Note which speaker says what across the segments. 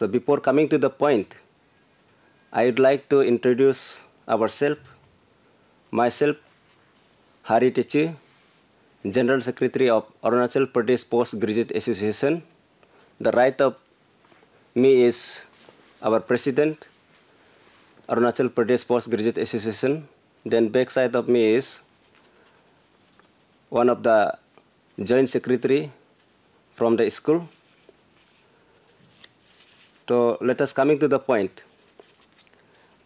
Speaker 1: So before coming to the point, I would like to introduce ourselves. Myself, Hari Techi, General Secretary of Arunachal Pradesh Graduate Association. The right of me is our President, Arunachal Pradesh Graduate Association. Then backside of me is one of the Joint Secretary from the school. तो latest coming to the point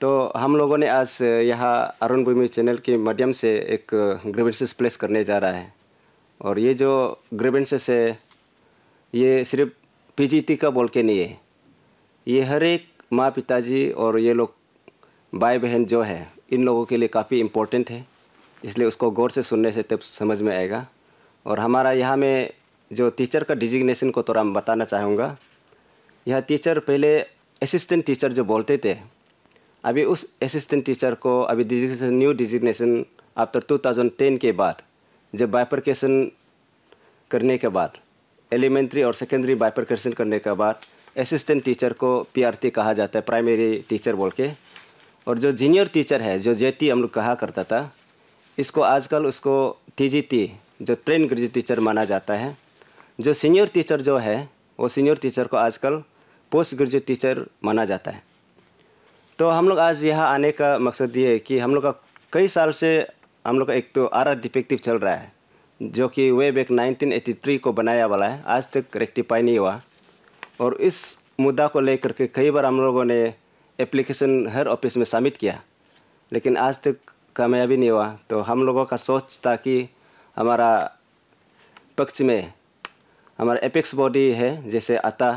Speaker 1: तो हम लोगों ने आज यहाँ अरुण भूमि channel के माध्यम से एक ग्रीवेंसेस प्लेस करने जा रहा है और ये जो ग्रीवेंसेस है ये सिर्फ पीजीटी का बोल के नहीं है ये हर एक माँ पिताजी और ये लोग भाई बहन जो है इन लोगों के लिए काफ़ी इम्पोर्टेंट है इसलिए उसको गौर से सुनने से तब समझ में आएगा और हमारा यहाँ में जो टीचर का डिजिग्नेशन को थोड़ा बताना चाहूँगा यह टीचर पहले असिस्टेंट टीचर जो बोलते थे अभी उस असिस्टेंट टीचर को अभी न्यू डिजिग्नेशन आफ्टर 2010 के बाद जब बाइपरकेशन करने के बाद एलिमेंट्री और सेकेंडरी बाइपरकेशन करने के बाद असिस्टेंट टीचर को पीआरटी कहा जाता है प्राइमरी टीचर बोल के और जो जूनियर टीचर है जो जे हम लोग कहा करता था इसको आजकल उसको टी जो ट्रेन ग्रेजुएट टीचर माना जाता है जो सीनियर टीचर जो है वो सीनियर टीचर को आजकल पोस्ट ग्रेजुएट टीचर माना जाता है तो हम लोग आज यहाँ आने का मकसद ये है कि हम लोग का कई साल से हम लोग का एक तो आर आर डिफेक्टिव चल रहा है जो कि वे बैक 1983 को बनाया वाला है आज तक रेक्टिफाई नहीं हुआ और इस मुद्दा को लेकर के कई बार हम लोगों ने एप्लीकेशन हर ऑफिस में सबमिट किया लेकिन आज तक कामयाबी नहीं हुआ तो हम लोगों का सोच था कि हमारा पक्ष में हमारा एपेक्स बॉडी है जैसे आता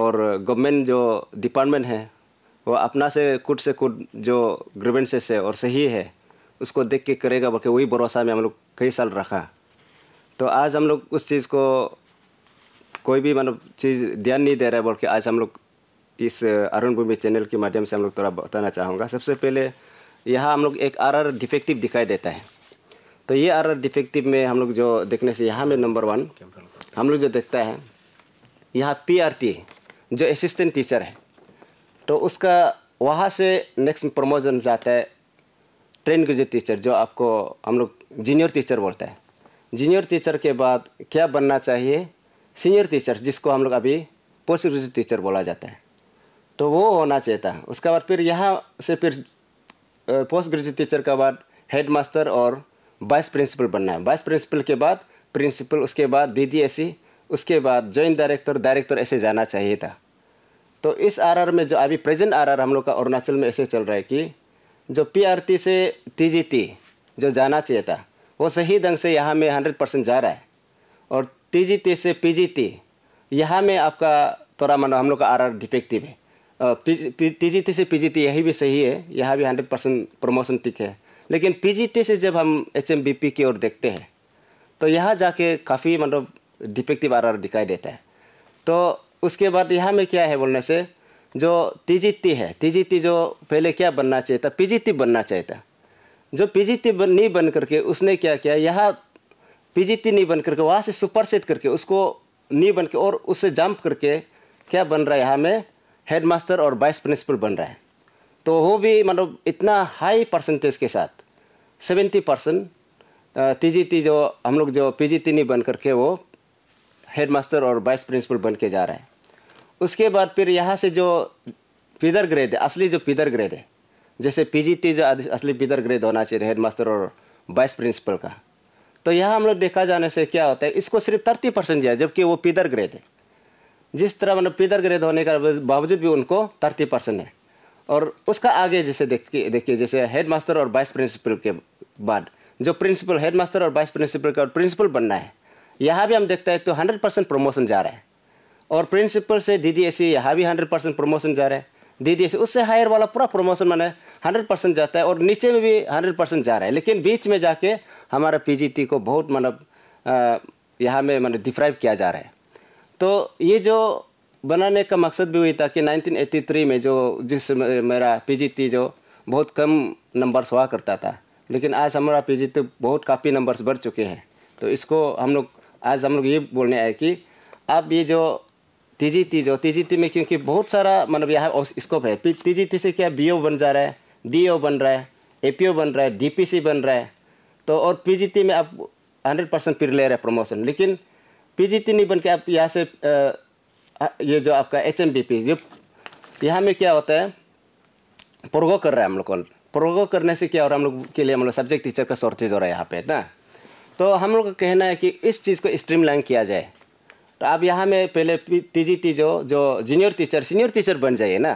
Speaker 1: और गवर्नमेंट जो डिपार्टमेंट है वो अपना से कुट से कुट जो ग्रीवेंसेस है और सही है उसको देख के करेगा बल्कि वही भरोसा में हम लोग कई साल रखा तो आज हम लोग उस चीज़ को कोई भी मतलब चीज़ ध्यान नहीं दे रहा है बल्कि आज हम लोग इस अरुण भूमि चैनल के माध्यम से हम लोग थोड़ा बताना चाहूँगा सबसे पहले यहाँ हम लोग एक आर आर डिफेक्टिव दिखाई देता है तो ये आर आर डिफेक्टिव में हम लोग जो देखने से यहाँ में नंबर वन हम लोग जो देखता है यहाँ पी आर टी जो असिस्टेंट टीचर है तो उसका वहाँ से नेक्स्ट प्रमोशन जाता है ट्रेन के जो टीचर जो आपको हम लोग जूनियर टीचर बोलते हैं जूनियर टीचर के बाद क्या बनना चाहिए सीनियर टीचर जिसको हम लोग अभी पोस्ट ग्रेजुएट टीचर बोला जाता है तो वो होना चाहिए था उसके बाद फिर यहाँ से फिर पोस्ट ग्रेजुएट टीचर के बाद हेड मास्टर और वाइस प्रिंसिपल बनना है वाइस प्रिंसिपल के बाद प्रिंसिपल उसके बाद दीदी ऐसी उसके बाद जॉइंट डायरेक्टर डायरेक्टर ऐसे जाना चाहिए था तो इस आरआर में जो अभी प्रेजेंट आरआर हम लोग का अरुणाचल में ऐसे चल रहा है कि जो पीआरटी से टीजीटी जो जाना चाहिए था वो सही ढंग से यहाँ में हंड्रेड परसेंट जा रहा है और टीजीटी से पीजीटी यहाँ में आपका थोड़ा मानो हम लोग का आरआर डिफेक्टिव है टी से पी यही भी सही है यहाँ भी हंड्रेड परसेंट प्रमोशन ठीक है लेकिन पी से जब हम एच की ओर देखते हैं तो यहाँ जाके काफ़ी मतलब डिफेक्टिव आर दिखाई देता है तो उसके बाद यहाँ में क्या है बोलने से जो टी है टी जो पहले क्या बनना चाहिए था पी बनना चाहिए था जो पी बन नहीं बन करके उसने क्या किया यहाँ पी नहीं बन करके वहाँ से सुपरसेट करके उसको नहीं बन के और उससे जंप करके क्या बन रहा है यहाँ में हेड मास्टर और वाइस प्रिंसिपल बन रहा है तो वो भी मतलब इतना हाई परसेंटेज के साथ सेवेंटी परसेंट टी जो हम लोग जो पी नहीं बन करके वो हेडमास्टर और वाइस प्रिंसिपल बन के जा रहा है उसके बाद फिर यहाँ से जो पिदर ग्रेड है असली जो पिदर ग्रेड है जैसे पी जो असली पिदर ग्रेड होना चाहिए हेड मास्टर और वाइस प्रिंसिपल का तो यहाँ हम लोग देखा जाने से क्या होता है इसको सिर्फ थर्टी परसेंट दिया जबकि वो पिदर ग्रेड है जिस तरह मतलब पिदर ग्रेड होने का बावजूद भी उनको थर्टी परसेंट है और उसका आगे जैसे देखिए देखिए जैसे हेड मास्टर और वाइस प्रिंसिपल के बाद जो प्रिंसिपल हेड मास्टर और वाइस प्रिंसिपल का प्रिंसिपल बनना है यहाँ भी हम देखते हैं तो हंड्रेड परसेंट प्रमोशन जा रहा है और प्रिंसिपल से डी डी एस सी यहाँ भी हंड्रेड परसेंट प्रमोशन जा रहे हैं डी डी एस सी उससे हायर वाला पूरा प्रमोशन मैंने हंड्रेड परसेंट जाता है और नीचे में भी हंड्रेड परसेंट जा रहा है लेकिन बीच में जाके हमारा पी जी टी को बहुत मतलब यहाँ में मैंने डिफ्राइव किया जा रहा है तो ये जो बनाने का मकसद भी हुई था कि 1983 में जो जिस मेरा पीजीटी जो बहुत कम नंबर्स हुआ करता था लेकिन आज हमारा पीजीटी बहुत काफ़ी नंबर्स बढ़ चुके हैं तो इसको हम लोग आज हम लोग ये बोलने आए कि अब ये जो तीजी ती जो तीजी ती में क्योंकि बहुत सारा मतलब यहाँ स्कोप है तीजी ती से क्या बी बन जा रहा है डी बन रहा है ए बन रहा है डी बन रहा है तो और पी में आप हंड्रेड परसेंट फिर ले रहे हैं प्रमोशन लेकिन पी नहीं बन के आप यहाँ से ये जो आपका एच एम बी पी जो यहाँ में क्या होता है प्रोगो कर रहा है हम लोग को प्रोगो करने से क्या हो रहा है हम लोग के लिए हम लोग सब्जेक्ट टीचर का शॉर्टेज हो रहा है यहाँ पे ना तो हम लोग का कहना है कि इस चीज़ को स्ट्रीमलाइन किया जाए तो आप यहाँ में पहले टी जो जो जूनियर टीचर सीनियर टीचर बन जाइए ना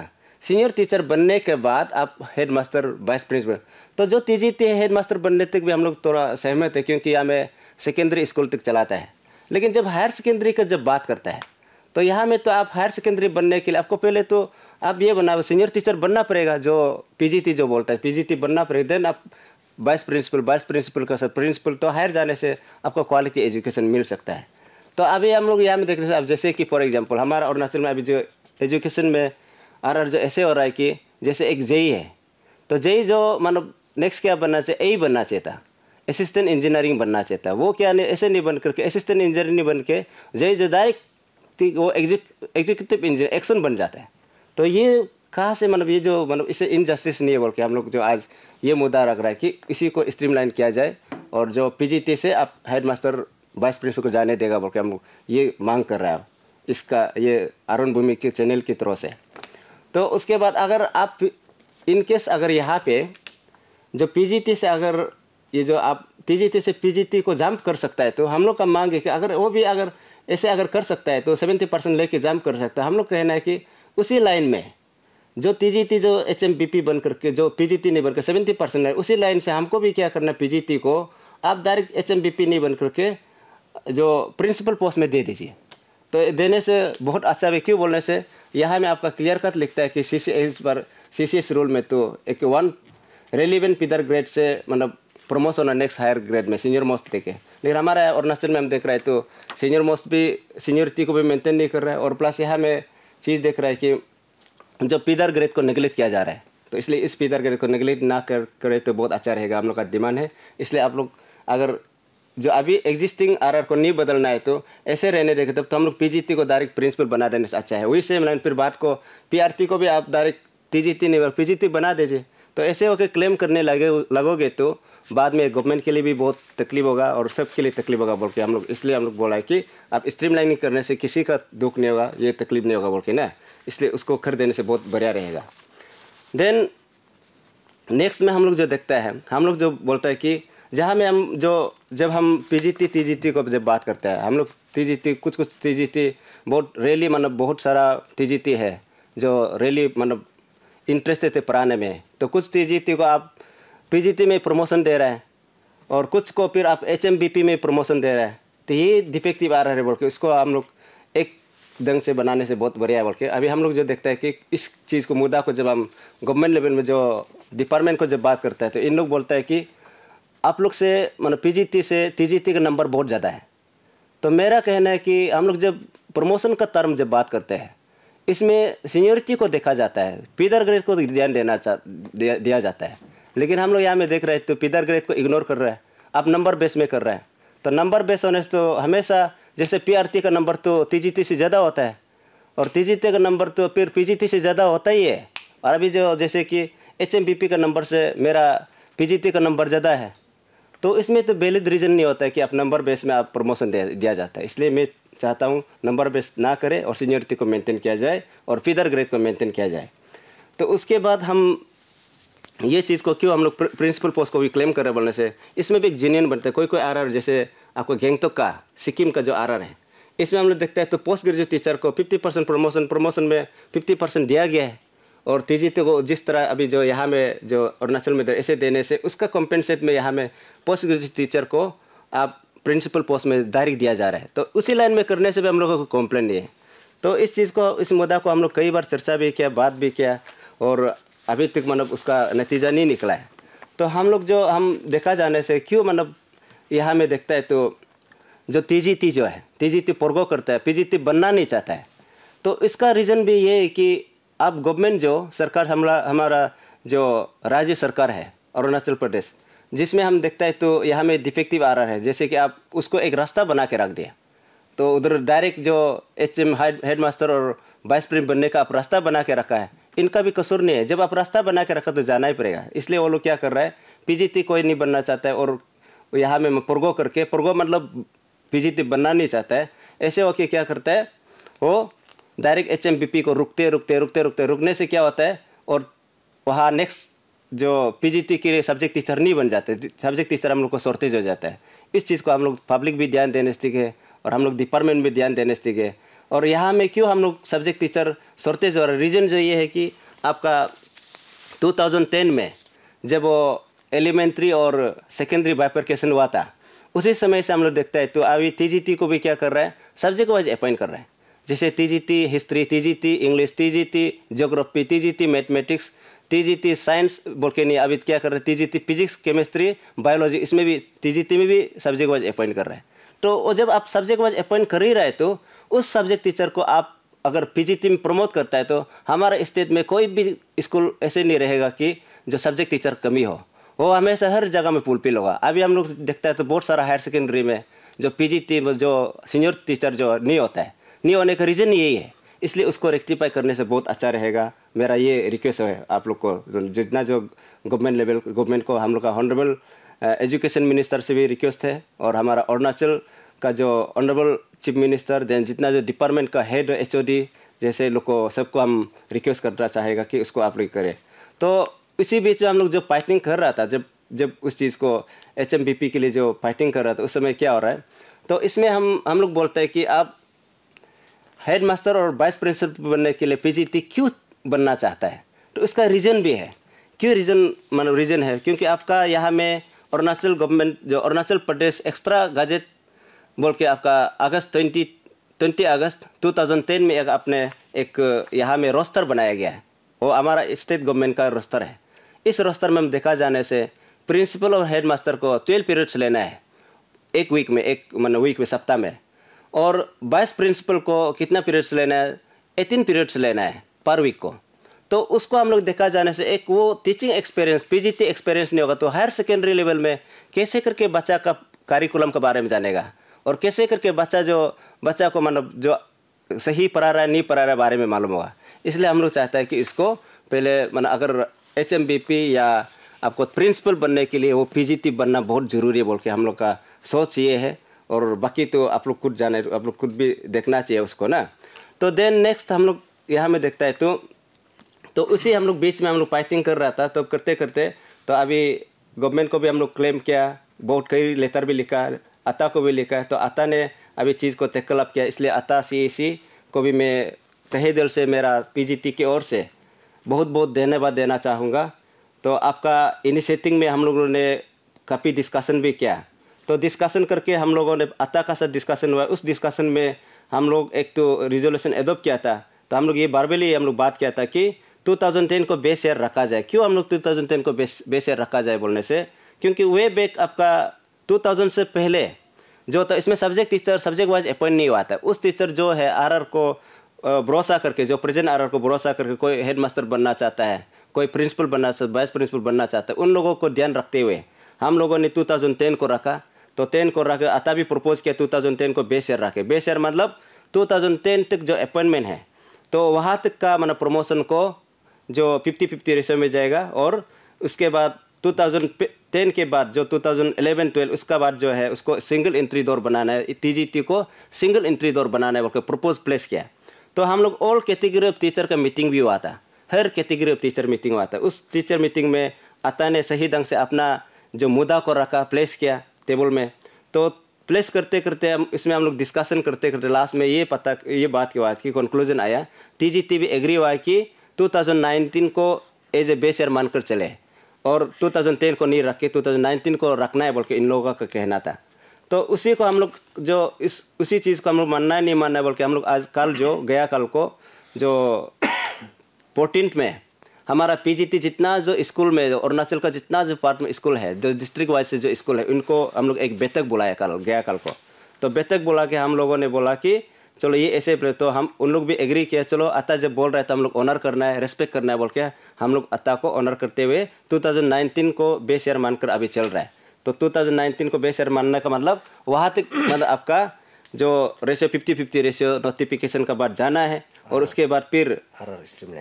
Speaker 1: सीनियर टीचर बनने के बाद आप हेड मास्टर वाइस प्रिंसिपल तो जो T G T headmaster बनने तक भी हम लोग थोड़ा सहमत है क्योंकि यहाँ में सेकेंडरी स्कूल तक चलाता है लेकिन जब हायर सेकेंडरी का जब बात करता है तो यहाँ में तो आप हायर सेकेंडरी बनने के लिए आपको पहले तो आप ये बना सीनियर टीचर बनना पड़ेगा जो पी जो बोलता है पी बनना पड़ेगा देन आप वाइस प्रिंसिपल वाइस प्रिंसिपल का सर प्रिंसिपल तो हायर जाने से आपको क्वालिटी एजुकेशन मिल सकता है तो अभी हम लोग यहाँ में देख रहे हैं अब जैसे कि फॉर एग्जांपल हमारा अरुणाचल में अभी जो एजुकेशन में आर आर जो ऐसे हो रहा है कि जैसे एक जेई है तो जेई जो मानो मतलब नेक्स्ट क्या बनना चाहिए ए बनना चाहिए था असिस्टेंट इंजीनियरिंग बनना चाहिए था वो क्या नहीं ऐसे नहीं बन करके असिस्टेंट इंजीनियर नहीं बन के जेई जो डायरेक्ट वो एग्जीक्यूटिव इंजीनियर एक्शन बन जाता है तो ये कहाँ से मतलब ये जो मतलब इसे इनजस्टिस नहीं है बोल के हम लोग जो आज ये मुद्दा रख रहा है कि इसी को स्ट्रीमलाइन किया जाए और जो पीजीटी से आप हेड मास्टर वाइस प्रिंसिपल को जाने देगा बोल के हम लोग ये मांग कर रहा है इसका ये अरुण भूमि के चैनल की तरफ से तो उसके बाद अगर आप इनकेस अगर यहाँ पे जो पी से अगर ये जो आप टी से पी को जम्प कर सकता है तो हम लोग का मांग है कि अगर वो भी अगर ऐसे अगर कर सकता है तो सेवेंटी परसेंट लेके जम्प कर सकता है हम लोग कहना है कि उसी लाइन में जो पीजीटी जो एचएमबीपी बन करके जो पीजीटी नहीं बनकर सेवेंटी परसेंट है उसी लाइन से हमको भी क्या करना है पीजीटी को आप डायरेक्ट एचएमबीपी नहीं बन करके जो प्रिंसिपल पोस्ट में दे दीजिए तो देने से बहुत अच्छा है क्यों बोलने से यहाँ में आपका क्लियर कट लिखता है कि सी सी एस पर सी सी एस रूल में तो एक वन रेलिवेंट पिदर ग्रेड से मतलब प्रमोशन होना नेक्स्ट हायर ग्रेड में सीनियर मोस्ट देखे लेकिन हमारा अरुणाचल में हम देख रहे हैं तो सीनियर मोस्ट भी सीनियरिटी को भी मेंटेन नहीं कर रहा है और प्लस यहाँ में चीज़ देख रहा है कि जो पीदर ग्रेथ को निगलेक्ट किया जा रहा है तो इसलिए इस पीदर ग्रेड को निगलेक्ट ना कर करे तो बहुत अच्छा रहेगा हम लोग का डिमांड है इसलिए आप लोग अगर जो अभी एग्जिस्टिंग आर को नहीं बदलना है तो ऐसे रहने देखे तब तो हम लोग पी को डायरेक्ट प्रिंसिपल बना देने से अच्छा है वही सेम लाइन फिर बात को पी को भी आप डायरेक्ट टी जी टी नहीं पी जी टी बना दीजिए तो ऐसे होकर क्लेम करने लगे लगोगे तो बाद में गवर्नमेंट के लिए भी बहुत तकलीफ होगा और सबके लिए तकलीफ होगा बोल के हम लोग इसलिए हम लोग बोला है कि आप स्ट्रीम लाइनिंग करने से किसी का दुख नहीं होगा ये तकलीफ नहीं होगा बोल के ना इसलिए उसको कर देने से बहुत बढ़िया रहेगा देन नेक्स्ट में हम लोग जो देखता है हम लोग जो बोलता है कि जहाँ में हम जो जब हम P G T G T को जब बात करते हैं हम लोग टी जी टी कुछ कुछ टी जी टी बहुत रैली मतलब बहुत सारा टी जी टी है जो रैली मतलब इंटरेस्टेड थे पढ़ाने में तो कुछ टी को आप पी में प्रमोशन दे रहे हैं और कुछ को फिर आप एच में प्रमोशन दे रहे हैं तो ये डिफेक्टिव आ रहा है बोल के इसको हम लोग एक ढंग से बनाने से बहुत बढ़िया है बोल के अभी हम लोग जो देखते हैं कि इस चीज़ को मुद्दा को जब हम गवर्नमेंट लेवल में जो डिपार्टमेंट को जब बात करते हैं तो इन लोग बोलते हैं कि आप लोग से मतलब पी से टी का नंबर बहुत ज़्यादा है तो मेरा कहना है कि हम लोग जब प्रमोशन का टर्म जब बात करते हैं इसमें सीनियरिटी को देखा जाता है पीदर ग्रेड को ध्यान देना दिया, दिया जाता है लेकिन हम लोग यहाँ में देख रहे हैं तो पीदर ग्रेड को इग्नोर कर रहे हैं आप नंबर बेस में कर रहे हैं तो नंबर बेस होने से तो हमेशा जैसे पी का नंबर तो टी से ज़्यादा होता है और टी का नंबर तो फिर पी से ज़्यादा होता ही है और अभी जो जैसे कि एच का नंबर से मेरा पी का नंबर ज़्यादा है तो इसमें तो वैलिड रीज़न नहीं होता है कि आप नंबर बेस में आप प्रमोशन दिया जाता है इसलिए मैं चाहता हूँ नंबर बेस ना करें और सीनियरिटी को मेंटेन किया जाए और फीदर ग्रेड को मेंटेन किया जाए तो उसके बाद हम ये चीज़ को क्यों हम लोग प्रिंसिपल पोस्ट को भी क्लेम कर रहे बोलने से इसमें भी एक जेन्यून बनता है कोई कोई आर जैसे आपको गैंगटोक का सिक्किम का जो आर है इसमें हम लोग देखते हैं तो पोस्ट ग्रेजुएट टीचर को 50 परसेंट प्रमोशन प्रमोशन में 50 परसेंट दिया गया है और टी को जिस तरह अभी जो यहाँ में जो अरुणाचल में ऐसे देने से उसका कॉम्पेंसेट में यहाँ में पोस्ट ग्रेजुएट टीचर को आप प्रिंसिपल पोस्ट में डायरेक्ट दिया जा रहा है तो उसी लाइन में करने से भी हम लोगों को कंप्लेन नहीं है तो इस चीज़ को इस मुद्दा को हम लोग कई बार चर्चा भी किया बात भी किया और अभी तक मतलब उसका नतीजा नहीं निकला है तो हम लोग जो हम देखा जाने से क्यों मतलब यहाँ में देखता है तो जो ती जो है ती पुरगो करता है ती बनना नहीं चाहता है तो इसका रीज़न भी ये है कि अब गवर्नमेंट जो सरकार हमारा हमारा जो राज्य सरकार है अरुणाचल प्रदेश जिसमें हम देखते हैं तो यहाँ में डिफेक्टिव आ रहा है जैसे कि आप उसको एक रास्ता बना के रख दिया तो उधर डायरेक्ट जो एच एम हेड मास्टर और वाइस प्रिंसिपल बनने का आप रास्ता बना के रखा है इनका भी कसूर नहीं है जब आप रास्ता बना के रखा तो जाना ही पड़ेगा इसलिए वो लोग क्या कर रहा है पीजीटी कोई नहीं बनना चाहता है और यहाँ में प्रगो करके प्रगो मतलब पीजीटी बनना नहीं चाहता है ऐसे होके क्या करता है वो डायरेक्ट एच को रुकते रुकते रुकते रुकते रुकने से क्या होता है और वहाँ नेक्स्ट जो पीजीटी के लिए सब्जेक्ट टीचर नहीं बन जाते सब्जेक्ट टीचर हम लोग को शॉर्टेज हो जाता है इस चीज़ को हम लोग पब्लिक भी ध्यान देने सीखे और हम लोग डिपार्टमेंट भी ध्यान देने सीखे और यहाँ में क्यों हम लोग सब्जेक्ट टीचर शॉर्टेज हो रहा रीज़न जो ये है कि आपका 2010 में जब वो एलिमेंट्री और सेकेंडरी बाइपरकेशन हुआ था उसी समय से हम लोग देखते हैं तो अभी टी को भी क्या कर रहा है सब्जेक्ट वाइज अपॉइंट कर रहा है जैसे T history T English T G geography T mathematics TGT science बोल के नहीं अभी क्या कर रहे हैं टीजीटी फिजिक्स केमिस्ट्री बायोलॉजी इसमें भी टीजीटी में भी सब्जेक्ट वाइज अपॉइंट कर रहे हैं तो वो जब आप सब्जेक्ट वाइज अपॉइंट कर ही रहे तो उस सब्जेक्ट टीचर को आप अगर पीजीटी में प्रमोट करता है तो हमारे स्टेट में कोई भी स्कूल ऐसे नहीं रहेगा कि जो सब्जेक्ट टीचर कमी हो वो हमेशा हर जगह में फुलफिल होगा अभी हम लोग देखते हैं तो बहुत सारा हायर सेकेंडरी में जो पीजीटी जो सीनियर टीचर जो नहीं होता है नहीं होने का रीज़न यही है इसलिए उसको रेक्टिफाई करने से बहुत अच्छा रहेगा मेरा ये रिक्वेस्ट है आप लोग को तो जितना जो गवर्नमेंट लेवल गवर्नमेंट को हम लोग का ऑनरेबल एजुकेशन मिनिस्टर से भी रिक्वेस्ट है और हमारा अरुणाचल का जो ऑनरेबल चीफ मिनिस्टर देन जितना जो डिपार्टमेंट का हेड एच जैसे लोग को सबको हम रिक्वेस्ट करना चाहेगा कि उसको आप लोग करें तो इसी बीच में हम लोग जो फाइटिंग कर रहा था जब जब उस चीज़ को एच के लिए जो फाइटिंग कर रहा था उस समय क्या हो रहा है तो इसमें हम हम लोग बोलते हैं कि आप हेड मास्टर और वाइस प्रिंसिपल बनने के लिए टी क्यों बनना चाहता है तो इसका रीज़न भी है क्यों रीज़न मानो रीज़न है क्योंकि आपका यहाँ में अरुणाचल गवर्नमेंट जो अरुणाचल प्रदेश एक्स्ट्रा गजेट बोल के आपका अगस्त ट्वेंटी ट्वेंटी अगस्त 2010 में एक अपने एक यहाँ में रोस्टर बनाया गया है वो हमारा स्टेट गवर्नमेंट का रोस्टर है इस रोस्टर में हम देखा जाने से प्रिंसिपल और हेड मास्टर को ट्वेल्व पीरियड्स लेना है एक वीक में एक मतलब वीक में सप्ताह में और वाइस प्रिंसिपल को कितना पीरियड्स लेना है एटीन पीरियड्स लेना है पर वीक को तो उसको हम लोग देखा जाने से एक वो टीचिंग एक्सपीरियंस पीजीटी एक्सपीरियंस नहीं होगा तो हायर सेकेंडरी लेवल में कैसे करके बच्चा का कारिकुलम के बारे में जानेगा और कैसे करके बच्चा जो बच्चा को मतलब जो सही पढ़ा रहा है नहीं पढ़ा रहा है बारे में मालूम होगा इसलिए हम लोग चाहते हैं कि इसको पहले मतलब अगर एच या आपको प्रिंसिपल बनने के लिए वो पी बनना बहुत ज़रूरी है बोल के हम लोग का सोच ये है और बाकी तो आप लोग खुद जाने आप लोग खुद भी देखना चाहिए उसको ना तो देन नेक्स्ट हम लोग यहाँ में देखता है तो तो उसी हम लोग बीच में हम लोग पाइपिंग कर रहा था तो करते करते तो अभी गवर्नमेंट को भी हम लोग क्लेम किया बहुत कई लेटर भी लिखा अता को भी लिखा तो अता ने अभी चीज़ को अप किया इसलिए अता सी को भी मैं तहे दिल से मेरा पीजीटी की ओर से बहुत बहुत धन्यवाद देना चाहूँगा तो आपका इनिशिएटिंग में हम लोगों ने काफ़ी डिस्कशन भी किया तो डिस्कशन करके हम लोगों ने अता का साथ डिस्कशन हुआ उस डिस्कशन में हम लोग एक तो रिजोल्यूशन एडोप्ट किया था तो हम लोग ये बारबेली हम लोग बात किया था कि 2010 को बेस ईयर रखा जाए क्यों हम लोग 2010 को बेस बेस ईयर रखा जाए बोलने से क्योंकि वे बैक आपका 2000 से पहले जो था तो इसमें subject teacher subject wise appoint नहीं हुआ था उस टीचर जो है आर को भरोसा करके जो प्रेजेंट आर को भरोसा करके कोई हेड मास्टर बनना चाहता है कोई प्रिंसिपल बनना चाहता वाइस प्रिंसिपल बनना चाहता है उन लोगों को ध्यान रखते हुए हम लोगों ने टू को रखा तो टेन को रखा अता भी प्रपोज किया टू को बेस ईयर रखे बेस ईयर मतलब टू तक जो अपॉइंटमेंट है तो वहाँ तक का मैंने प्रमोशन को जो फिफ्टी फिफ्टी रेशो में जाएगा और उसके बाद 2010 के बाद जो 2011 12 उसका बाद जो है उसको सिंगल एंट्री दौर बनाना है टी को सिंगल एंट्री दौर बनाना है बोलकर प्रपोज प्लेस किया तो हम लोग ऑल कैटेगरी ऑफ टीचर का मीटिंग भी हुआ था हर कैटेगरी ऑफ टीचर मीटिंग हुआ था उस टीचर मीटिंग में अता ने सही ढंग से अपना जो मुद्दा को रखा प्लेस किया टेबल में तो प्लेस करते करते हम इसमें हम लोग डिस्कशन करते करते लास्ट में ये पता ये बात की बात की कंक्लूजन आया टी जी टी भी एग्री हुआ कि 2019 को एज ए बेस ईयर मानकर चले और 2010 को नहीं रख के 2019 को रखना है बोल के इन लोगों का कहना था तो उसी को हम लोग जो इस उसी चीज़ को हम लोग मानना है नहीं मानना है बोल के हम लोग आज कल जो गया कल को जो फोर्टीन में हमारा पीजीटी जितना जो स्कूल में अरुणाचल का जितना जो पार्ट में स्कूल है जो डिस्ट्रिक्ट वाइज से जो स्कूल है उनको हम लोग एक बैठक बुलाया कल गया कल को तो बैठक बुला के हम लोगों ने बोला कि चलो ये ऐसे तो हम उन लोग भी एग्री किया चलो अता जब बोल रहे थे तो हम लोग ऑनर करना है रेस्पेक्ट करना है बोल के हम लोग अता को ऑनर करते हुए 2019 को बेस ईयर मानकर अभी चल रहा है तो 2019 को बेस ईयर मानने का मतलब वहाँ तक मतलब आपका जो ratio fifty fifty ratio notification का बाद जाना है और उसके बाद फिर R R stream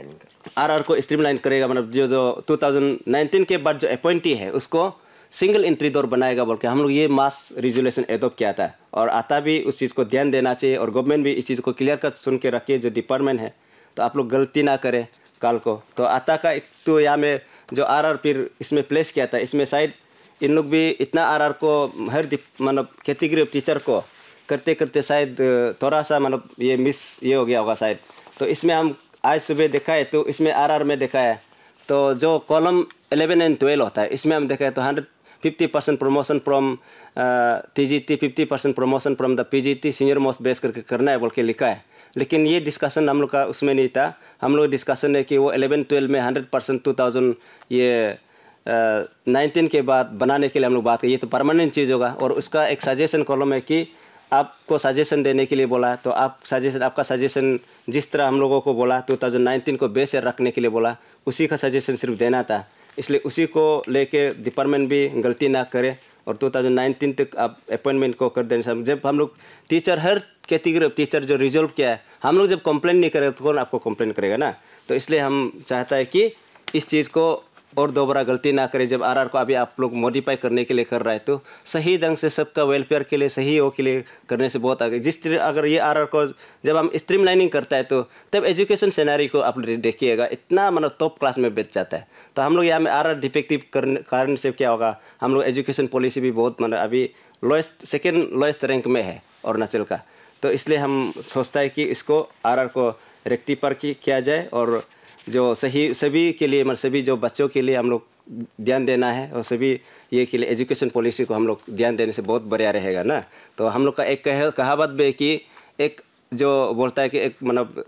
Speaker 1: R R को स्ट्रीम लाइन करेगा मतलब जो जो 2019 के बाद जो अपॉइंटी है उसको सिंगल एंट्री दौर बनाएगा बोल के हम लोग ये मास रेजुलेशन एडोप्ट किया था और आता भी उस चीज़ को ध्यान देना चाहिए और गवर्नमेंट भी इस चीज़ को क्लियर कर सुन के रखिए जो डिपार्टमेंट है तो आप लोग गलती ना करें काल को तो आता का एक तो यहाँ में जो आर आर फिर इसमें प्लेस किया था इसमें शायद इन लोग भी इतना आर आर को हर मतलब कैटेगरी ऑफ टीचर को करते करते शायद थोड़ा सा मतलब ये मिस ये हो गया होगा शायद तो इसमें हम आज सुबह देखा है तो इसमें आर आर में देखा है तो जो कॉलम एलेवन एंड ट्वेल्व होता है इसमें हम देखा है तो hundred fifty percent promotion from T G T fifty percent promotion from the P G T senior most base करके करना है बोल के लिखा है लेकिन ये डिस्कशन हम लोग का उसमें नहीं था हम लोग डिस्कशन है कि वो एलेवन ट्वेल्व में हंड्रेड परसेंट टू थाउजेंड ये नाइनटीन के बाद बनाने के लिए हम लोग बात करें ये तो परमानेंट चीज़ होगा और उसका एक सजेशन कॉलम है कि आपको सजेशन देने के लिए बोला तो आप सजेशन आपका सजेशन जिस तरह हम लोगों को बोला 2019 को बेस रखने के लिए बोला उसी का सजेशन सिर्फ देना था इसलिए उसी को लेके डिपार्टमेंट भी गलती ना करे और 2019 तक आप अपॉइंटमेंट को कर देने जब हम लोग टीचर हर कैटेगरी टीचर जो रिजोल्व किया है हम लोग जब कंप्लेन नहीं करें तो कौन आपको कंप्लेन करेगा ना तो इसलिए हम चाहता है कि इस चीज़ को और दोबारा गलती ना करें जब आरआर को अभी आप लोग मॉडिफाई करने के लिए कर रहा है तो सही ढंग से सबका वेलफेयर के लिए सही हो के लिए करने से बहुत आगे जिस तरह अगर ये आरआर को जब हम स्ट्रीमलाइनिंग करता है तो तब एजुकेशन सेनारी को आप देखिएगा इतना मतलब टॉप क्लास में बेच जाता है तो हम लोग यहाँ में आर डिफेक्टिव करने कारण से क्या होगा हम लोग एजुकेशन पॉलिसी भी बहुत मतलब अभी लोएस्ट सेकेंड लोएस्ट रैंक में है अरुणाचल का तो इसलिए हम सोचता है कि इसको आर को रेक्टिपर की किया जाए और जो सही सभी के लिए मतलब सभी जो बच्चों के लिए हम लोग ध्यान देना है और सभी ये के लिए एजुकेशन पॉलिसी को हम लोग ध्यान देने से बहुत बढ़िया रहेगा ना तो हम लोग का एक कह कहावत भी है कि एक जो बोलता है कि एक मतलब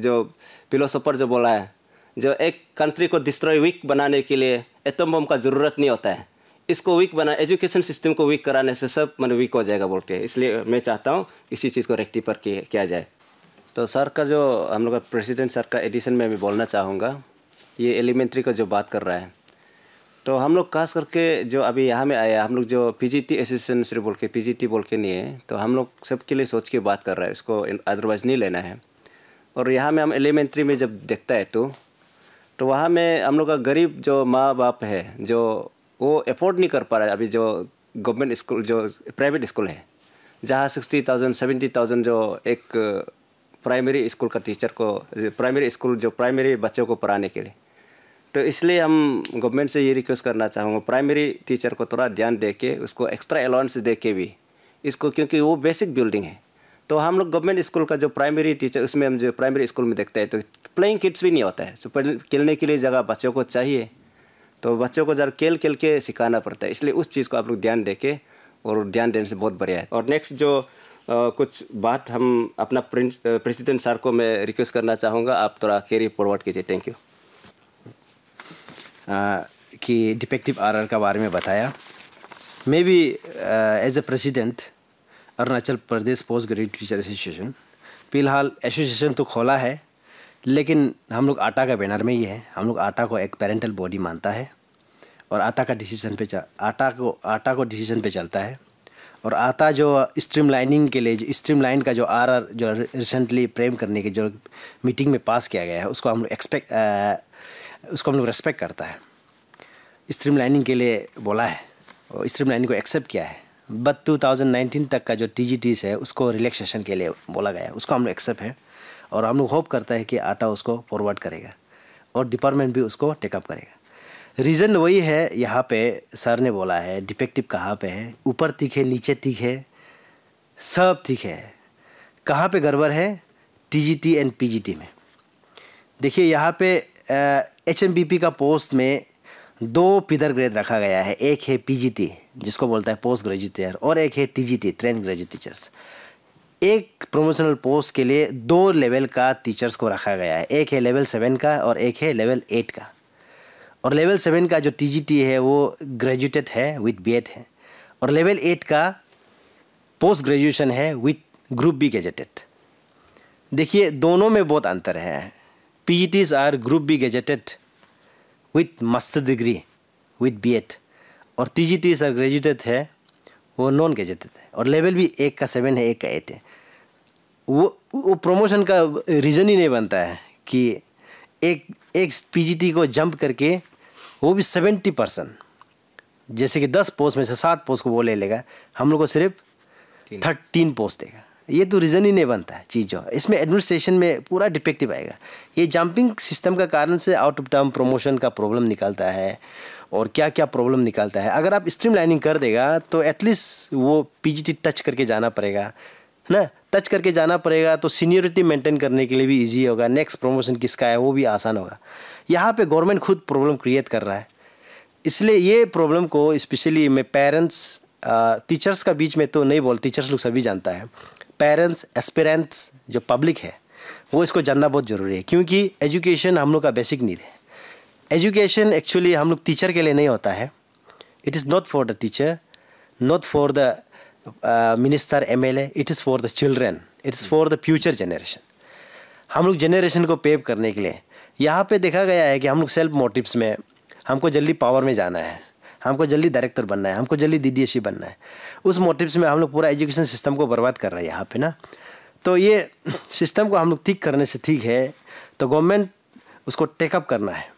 Speaker 1: जो फिलोसोफर जो बोला है जो एक कंट्री को डिस्ट्रॉय वीक बनाने के लिए एटम बम का ज़रूरत नहीं होता है इसको वीक बना एजुकेशन सिस्टम को वीक कराने से सब मतलब वीक हो जाएगा बोलते हैं इसलिए मैं चाहता हूँ इसी चीज़ को रेक्टिफर किया जाए तो सर का जो हम लोग का प्रेसिडेंट सर का एडिशन में मैं बोलना चाहूँगा ये एलिमेंट्री का जो बात कर रहा है तो हम लोग खास करके जो अभी यहाँ में आया हम लोग जो पी जी टी एसोसिएशन से बोल के पी जी टी बोल के नहीं है तो हम लोग सबके लिए सोच के बात कर रहा है इसको अदरवाइज़ नहीं लेना है और यहाँ में हम एलिमेंट्री में जब देखता है तो तो वहाँ में हम लोग का गरीब जो माँ बाप है जो वो अफोर्ड नहीं कर पा रहा है अभी जो गवर्नमेंट स्कूल जो प्राइवेट स्कूल है जहाँ सिक्सटी थाउजेंड सेवेंटी थाउजेंड जो एक प्राइमरी स्कूल का टीचर को प्राइमरी स्कूल जो प्राइमरी बच्चों को पढ़ाने के लिए तो इसलिए हम गवर्नमेंट से ये रिक्वेस्ट करना चाहूँगा प्राइमरी टीचर को थोड़ा ध्यान दे के उसको एक्स्ट्रा अलाउंस दे के भी इसको क्योंकि वो बेसिक बिल्डिंग है तो हम लोग गवर्नमेंट स्कूल का जो प्राइमरी टीचर उसमें हम जो प्राइमरी स्कूल में देखते हैं तो प्लेइंग किट्स भी नहीं होता है तो खेलने के लिए जगह बच्चों को चाहिए तो बच्चों को ज़रा खेल खेल के सिखाना पड़ता है इसलिए उस चीज़ को आप लोग ध्यान दे के और ध्यान देने से बहुत बढ़िया है और नेक्स्ट जो कुछ बात हम अपना प्रेसिडेंट सर को मैं रिक्वेस्ट करना चाहूँगा आप थोड़ा कैरी फॉरवर्ड
Speaker 2: कीजिए थैंक यू कि डिफेक्टिव आर का बारे में बताया maybe as a president Arunachal Pradesh post graduate teacher association फिलहाल एसोसिएशन तो खोला है लेकिन हम लोग आटा का बैनर में ही है हम लोग आटा को एक पेरेंटल बॉडी मानता है और आटा का डिसीजन पे आटा को आटा को डिसीजन पे चलता है और आता जो स्ट्रीम लाइनिंग के लिए स्ट्रीम लाइन का जो आर आर जो रिसेंटली प्रेम करने की जो मीटिंग में पास किया गया है उसको हम लोग एक्सपेक्ट उसको हम लोग रेस्पेक्ट करता है स्ट्रीम लाइनिंग के लिए बोला है और स्ट्रीम लाइनिंग को एक्सेप्ट किया है बट टू तक का जो टी है उसको रिलैक्सेशन के लिए बोला गया है उसको हम लोग एक्सेप्ट है और हम लोग होप करता है कि आटा उसको फॉरवर्ड करेगा और डिपार्टमेंट भी उसको टेकअप करेगा रीज़न वही है यहाँ पे सर ने बोला है डिफेक्टिव कहाँ पे है ऊपर तीखे नीचे तीखे सब तीखे है कहाँ पे गड़बड़ है टीजीटी एंड पीजीटी में देखिए यहाँ पे एच का पोस्ट में दो पिदर ग्रेड रखा गया है एक है पीजीटी जिसको बोलता है पोस्ट ग्रेजुएट टीचर और एक है टीजीटी ट्रेन ग्रेजुएट टीचर्स एक प्रोमोशनल पोस्ट के लिए दो लेवल का टीचर्स को रखा गया है एक है लेवल सेवन का और एक है लेवल एट का और लेवल सेवन का जो टी है वो ग्रेजुएटेड है विथ बी है और लेवल एट का पोस्ट ग्रेजुएशन है विथ ग्रुप बी गजेटेड देखिए दोनों में बहुत अंतर है P G R group B gazetted with master degree with B और T G Ts are graduated है वो नॉन गजेटेड है और लेवल भी एक का सेवन है एक का एट है वो वो प्रमोशन का रीज़न ही नहीं बनता है कि एक एक पीजीटी को जंप करके वो भी सेवेंटी परसेंट जैसे कि दस पोस्ट में से साठ पोस्ट को वो ले लेगा हम लोग को सिर्फ थर्टीन पोस्ट देगा ये तो रीज़न ही नहीं बनता है चीज़ों इसमें एडमिनिस्ट्रेशन में पूरा डिफेक्टिव आएगा ये जंपिंग सिस्टम का कारण से आउट ऑफ टर्म प्रमोशन का प्रॉब्लम निकलता है और क्या क्या प्रॉब्लम निकलता है अगर आप स्ट्रीम लाइनिंग कर देगा तो एटलीस्ट वो पी टच करके जाना पड़ेगा ना टच करके जाना पड़ेगा तो सीनियरिटी मेंटेन करने के लिए भी इजी होगा नेक्स्ट प्रमोशन किसका है वो भी आसान होगा यहाँ पे गवर्नमेंट खुद प्रॉब्लम क्रिएट कर रहा है इसलिए ये प्रॉब्लम को स्पेशली मैं पेरेंट्स टीचर्स का बीच में तो नहीं बोल टीचर्स लोग सभी जानता है पेरेंट्स एस्पेरेंट्स जो पब्लिक है वो इसको जानना बहुत ज़रूरी है क्योंकि एजुकेशन हम लोग का बेसिक नीड है एजुकेशन एक्चुअली हम लोग टीचर के लिए नहीं होता है it is not for the teacher not for the minister M L A it is for the children it is for the future generation हम लोग जनरेशन को पेव करने के लिए यहाँ पे देखा गया है कि हम लोग सेल्फ मोटिव्स में हमको जल्दी पावर में जाना है हमको जल्दी डायरेक्टर बनना है हमको जल्दी डी e बनना है उस मोटिव्स में हम लोग पूरा एजुकेशन सिस्टम को बर्बाद कर रहे हैं यहाँ पे ना तो ये सिस्टम को हम लोग ठीक करने से ठीक है तो गवर्नमेंट उसको टेकअप करना है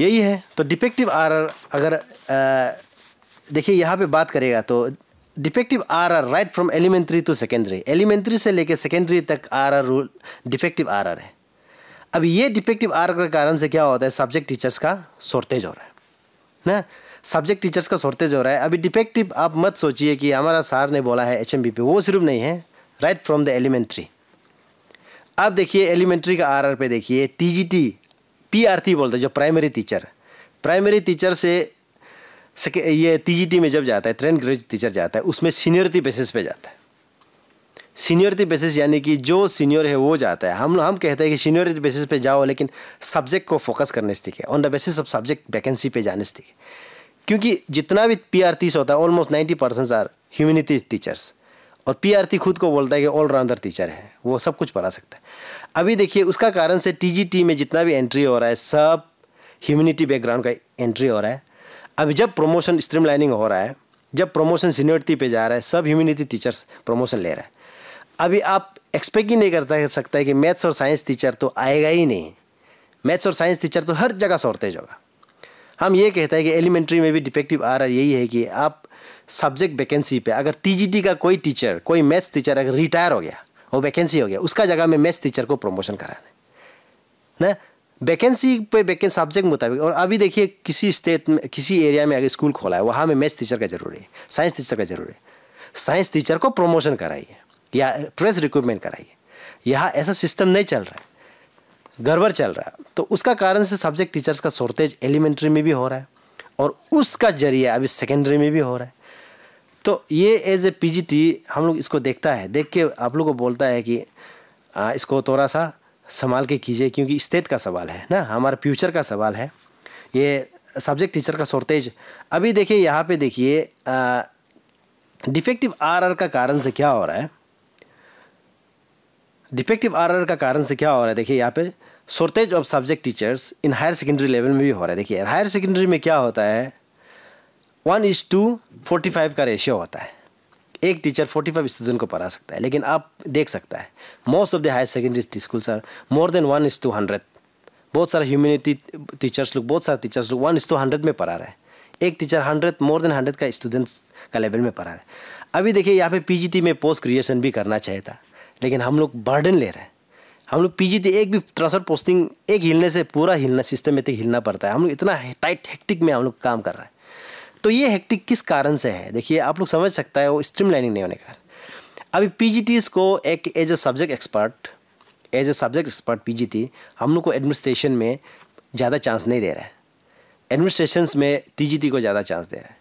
Speaker 2: यही है तो डिफेक्टिव आर अगर uh, देखिए यहाँ पे बात करेगा तो defective R R right from elementary to secondary elementary से लेकर सेकेंडरी तक R R rule defective R R है अब ये डिफेक्टिव आर के कारण से क्या होता है सब्जेक्ट टीचर्स का शॉर्टेज हो रहा है ना सब्जेक्ट टीचर्स का शॉर्टेज हो रहा है अभी डिफेक्टिव आप मत सोचिए कि हमारा सार ने बोला है एच एम बी पे वो सिर्फ नहीं है राइट फ्रॉम द एलिमेंट्री अब देखिए एलिमेंट्री का आर आर पे देखिए T G T P R T बोलते जो प्राइमरी टीचर प्राइमरी टीचर से ये टीजीटी में जब जाता है ट्रेन ग्रेजुएट टीचर जाता है उसमें सीनियरिटी बेसिस पे जाता है सीनियरिटी बेसिस यानी कि जो सीनियर है वो जाता है हम हम कहते हैं कि सीनियरिटी बेसिस पे जाओ लेकिन सब्जेक्ट को फोकस करने से सीखे on the basis of subject vacancy पे जाने से सीखे क्योंकि जितना भी पी आर टीस होता है almost ninety percent are humanity teachers और पी आर टी खुद को बोलता है कि ऑलराउंडर टीचर है वो सब कुछ पढ़ा सकता है अभी देखिए उसका कारण से टी जी टी में जितना भी एंट्री हो रहा है सब ह्यूमिनिटी बैकग्राउंड का एंट्री हो रहा है अब जब प्रमोशन स्ट्रीम लाइनिंग हो रहा है जब प्रमोशन सीनियरिटी पे जा रहा है सब ह्यूमिनिटी टीचर्स प्रमोशन ले रहा है अभी आप एक्सपेक्ट ही नहीं कर सकता है कि मैथ्स और साइंस टीचर तो आएगा ही नहीं मैथ्स और साइंस टीचर तो हर जगह शॉर्टेज होगा हम ये कहते हैं कि एलिमेंट्री में भी डिफेक्टिव आ रहा यही है कि आप सब्जेक्ट वैकेंसी पे अगर टी का कोई टीचर कोई मैथ्स टीचर अगर रिटायर हो गया वो वैकेंसी हो गया उसका जगह में मैथ्स टीचर को प्रमोशन कराना है ना वैकेंसी पे वैकेंसी सब्जेक्ट मुताबिक और अभी देखिए किसी स्टेट में किसी एरिया में अगर स्कूल खोला है वहाँ में मैथ्स टीचर का जरूरी है साइंस टीचर का जरूरी है साइंस टीचर को प्रमोशन कराइए या प्रेस रिक्रूटमेंट कराइए यहाँ ऐसा सिस्टम नहीं चल रहा है गड़बड़ चल रहा है तो उसका कारण से सब्जेक्ट टीचर्स का शॉर्टेज एलिमेंट्री में भी हो रहा है और उसका जरिया अभी सेकेंडरी में भी हो रहा है तो ये एज ए पी हम लोग इसको देखता है देख के आप लोग को बोलता है कि आ, इसको थोड़ा सा संभाल के कीजिए क्योंकि स्टेट का सवाल है ना हमारे फ्यूचर का सवाल है ये सब्जेक्ट टीचर का शॉर्टेज अभी देखिए यहाँ पे देखिए डिफेक्टिव आरआर का कारण से क्या हो रहा है डिफेक्टिव आरआर का कारण से क्या हो रहा है देखिए यहाँ पे shortage of subject teachers in higher secondary level में भी हो रहा है देखिए हायर सेकेंडरी में क्या होता है one is to forty five का रेशियो होता है एक टीचर 45 स्टूडेंट को पढ़ा सकता है लेकिन आप देख सकता है most of the higher secondary school sir more than one is to hundred बहुत सारे ह्यूमिनिटी टीचर्स लोग बहुत सारे टीचर्स लोग वन इज टू हंड्रेड में पढ़ा रहे हैं एक teacher hundred more than hundred का स्टूडेंट्स का लेवल में पढ़ा रहे हैं अभी देखिए यहाँ पे पी में पोस्ट क्रिएशन भी करना चाहिए था लेकिन हम लोग बर्डन ले रहे हैं हम लोग पी एक भी ट्रांसफर पोस्टिंग एक हिलने से पूरा हिलना सिस्टमेटिक हिलना पड़ता है हम लोग इतना टाइट हेक्टिक में हम लोग काम कर रहे हैं तो ये हेक्टिक किस कारण से है देखिए आप लोग समझ सकता है वो स्ट्रीम लाइनिंग नहीं होने का अभी पी को एक as a subject expert as a subject expert P हम लोग को एडमिनिस्ट्रेशन में ज़्यादा चांस नहीं दे रहा है एडमिनिस्ट्रेशन में टी को ज़्यादा चांस दे रहा है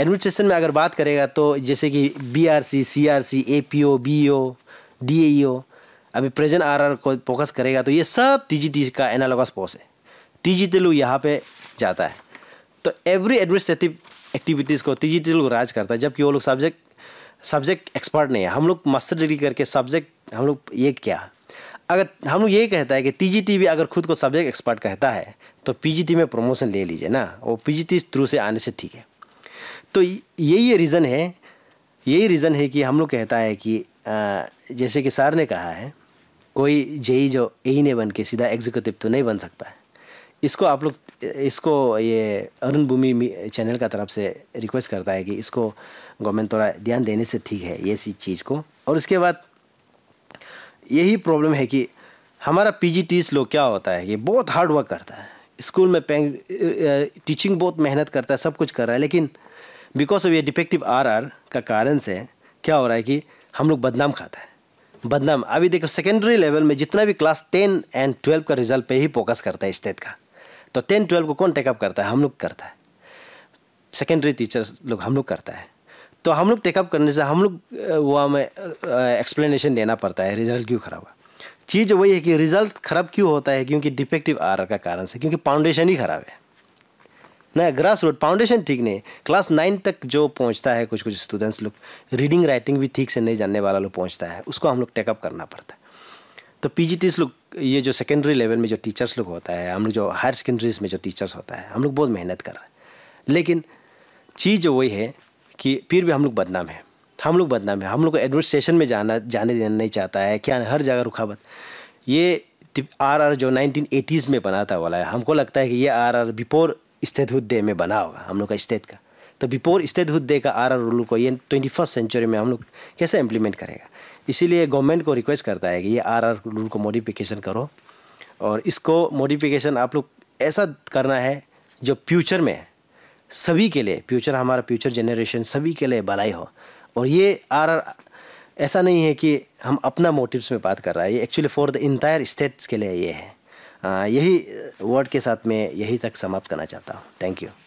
Speaker 2: एडमिनिस्ट्रेशन में अगर बात करेगा तो जैसे कि B R C C R C A P O B O D A O अभी प्रेजेंट आर आर को फोकस करेगा तो ये सब टी जी टी का एनालॉगस पोस्ट है टी जी टी लू यहाँ पर जाता है तो एवरी एडमिनिस्ट्रेटिव एक्टिविटीज़ को डिजिटल को राज करता है जबकि वो लोग सब्जेक्ट सब्जेक्ट एक्सपर्ट नहीं है हम लोग मास्टर डिग्री करके सब्जेक्ट हम लोग ये क्या अगर हम लोग ये कहता है कि टी भी अगर खुद को सब्जेक्ट एक्सपर्ट कहता है तो पी में प्रमोशन ले लीजिए ना वो पी थ्रू से आने से ठीक है तो यही रीज़न है यही रीज़न है कि हम लोग कहता है कि जैसे कि सर ने कहा है कोई जेई जो यही नहीं बन के सीधा एग्जीक्यूटिव तो नहीं बन सकता है इसको आप लोग इसको ये अरुण भूमि चैनल का तरफ से रिक्वेस्ट करता है कि इसको गवर्नमेंट थोड़ा ध्यान देने से ठीक है ये सी चीज़ को और उसके बाद यही प्रॉब्लम है कि हमारा पी जी लोग क्या होता है कि बहुत हार्ड वर्क करता है स्कूल में टीचिंग बहुत मेहनत करता है सब कुछ कर रहा है लेकिन बिकॉज ऑफ ये डिफेक्टिव आर आर का कारण से क्या हो रहा है कि हम लोग बदनाम खाता है बदनाम अभी देखो सेकेंडरी लेवल में जितना भी क्लास टेन एंड ट्वेल्व का रिजल्ट पे ही फोकस करता है स्टेट का तो टेन ट्वेल्व को कौन टेकअप करता है हम लोग करता है सेकेंडरी टीचर लोग हम लोग करता है तो हम लोग टेकअप करने से हम लोग वो हमें एक्सप्लेनेशन देना पड़ता है रिजल्ट क्यों खराब हुआ चीज़ वही है कि रिजल्ट खराब क्यों होता है क्योंकि डिफेक्टिव आर का कारण से क्योंकि फाउंडेशन ही खराब है ना ग्रास रूट फाउंडेशन ठीक नहीं क्लास नाइन तक जो पहुंचता है कुछ कुछ स्टूडेंट्स लोग रीडिंग राइटिंग भी ठीक से नहीं जानने वाला लोग पहुंचता है उसको हम लोग टेकअप करना पड़ता है तो पी जी लोग ये जो सेकेंडरी लेवल में जो टीचर्स लोग होता है हम लोग जो हायर सेकेंडरीज में जो टीचर्स होता है हम लोग बहुत मेहनत कर रहे हैं लेकिन चीज़ जो वही है कि फिर भी हम लोग बदनाम है हम लोग बदनाम है हम लोग को एडमिनिस्ट्रेशन में जाना जाने देना नहीं चाहता है क्या हर जगह रुखावत ये आर आर जो एटीज़ में बना था वाला है हमको लगता है कि ये R R before statehood day में बना होगा हम लोग का इस्तेद का तो बिफोर स्टेटहुड डे का आर आर रूल को ये ट्वेंटी फर्स्ट सेंचुरी में हम लोग कैसे इम्प्लीमेंट करेगा इसीलिए गवर्नमेंट को रिक्वेस्ट करता है कि ये आर आर रूल को मॉडिफिकेशन करो और इसको मॉडिफिकेशन आप लोग ऐसा करना है जो फ्यूचर में सभी के लिए फ्यूचर हमारा फ्यूचर जनरेशन सभी के लिए भलाई हो और ये आर आर ऐसा नहीं है कि हम अपना मोटिव्स में बात कर रहा है ये actually for the entire states के लिए ये है आ, हाँ, यही वर्ड के साथ में यही तक समाप्त करना चाहता हूँ थैंक यू